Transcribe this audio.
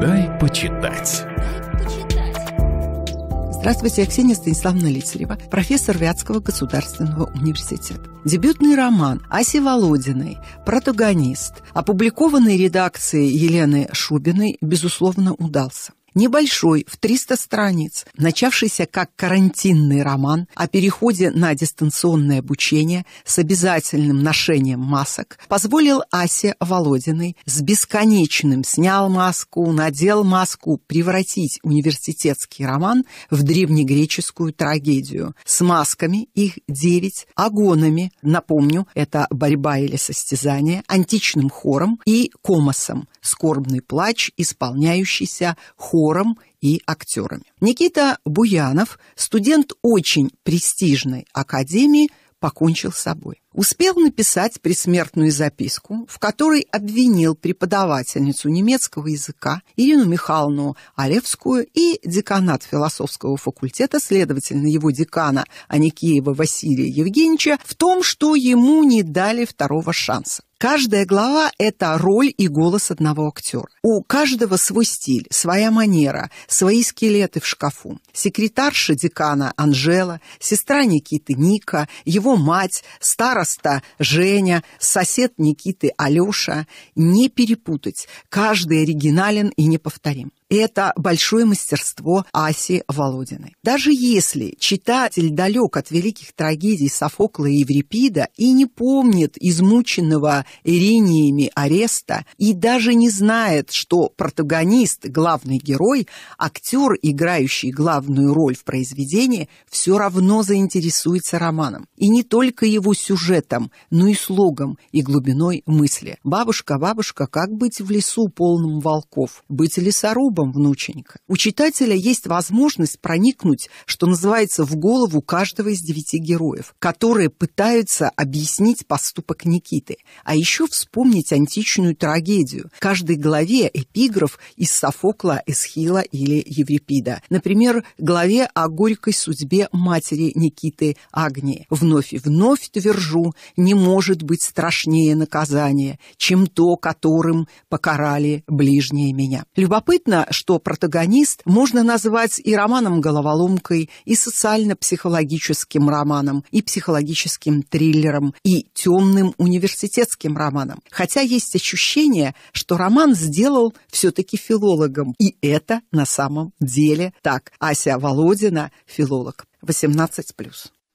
Дай почитать. Здравствуйте, я Ксения Станиславовна Лителева, профессор Вятского государственного университета. Дебютный роман Аси Володиной «Протагонист», опубликованный редакцией Елены Шубиной, безусловно, удался небольшой, в 300 страниц, начавшийся как карантинный роман о переходе на дистанционное обучение с обязательным ношением масок, позволил Асе Володиной с бесконечным «снял маску, надел маску» превратить университетский роман в древнегреческую трагедию. С масками их девять, агонами, напомню, это борьба или состязание, античным хором и комосом, скорбный плач, исполняющийся хором хором и актерами. Никита Буянов, студент очень престижной академии, покончил с собой успел написать присмертную записку, в которой обвинил преподавательницу немецкого языка Ирину Михайловну Олевскую и деканат философского факультета, следовательно, его декана Аникеева Василия Евгеньевича, в том, что ему не дали второго шанса. Каждая глава – это роль и голос одного актера. У каждого свой стиль, своя манера, свои скелеты в шкафу. Секретарша декана Анжела, сестра Никиты Ника, его мать, старая староста Женя, сосед Никиты Алеша. Не перепутать. Каждый оригинален и неповторим. Это большое мастерство Аси Володиной. Даже если читатель далек от великих трагедий Софокла и Еврипида и не помнит измученного ириниями ареста и даже не знает, что протагонист, главный герой, актер, играющий главную роль в произведении, все равно заинтересуется романом. И не только его сюжетом, но и слогом, и глубиной мысли. «Бабушка, бабушка, как быть в лесу полном волков? Быть лесорубом? гробом внученька. У читателя есть возможность проникнуть, что называется, в голову каждого из девяти героев, которые пытаются объяснить поступок Никиты, а еще вспомнить античную трагедию. В каждой главе эпиграф из Софокла, Эсхила или Еврипида. Например, главе о горькой судьбе матери Никиты Агнии. «Вновь и вновь твержу, не может быть страшнее наказание, чем то, которым покарали ближние меня». Любопытно, что «Протагонист» можно назвать и романом-головоломкой, и социально-психологическим романом, и психологическим триллером, и темным университетским романом. Хотя есть ощущение, что роман сделал все-таки филологом. И это на самом деле так. Ася Володина – филолог. 18 плюс.